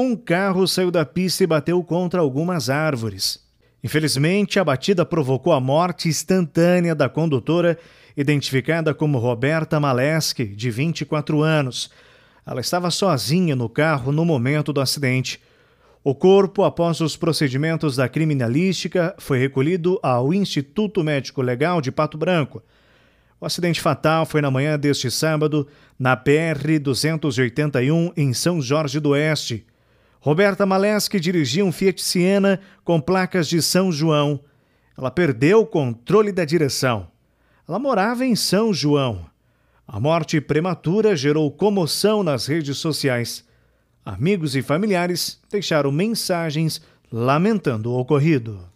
um carro saiu da pista e bateu contra algumas árvores. Infelizmente, a batida provocou a morte instantânea da condutora, identificada como Roberta Maleski, de 24 anos. Ela estava sozinha no carro no momento do acidente. O corpo, após os procedimentos da criminalística, foi recolhido ao Instituto Médico Legal de Pato Branco. O acidente fatal foi na manhã deste sábado, na PR 281, em São Jorge do Oeste. Roberta Maleschi dirigia um Fiat Siena com placas de São João. Ela perdeu o controle da direção. Ela morava em São João. A morte prematura gerou comoção nas redes sociais. Amigos e familiares deixaram mensagens lamentando o ocorrido.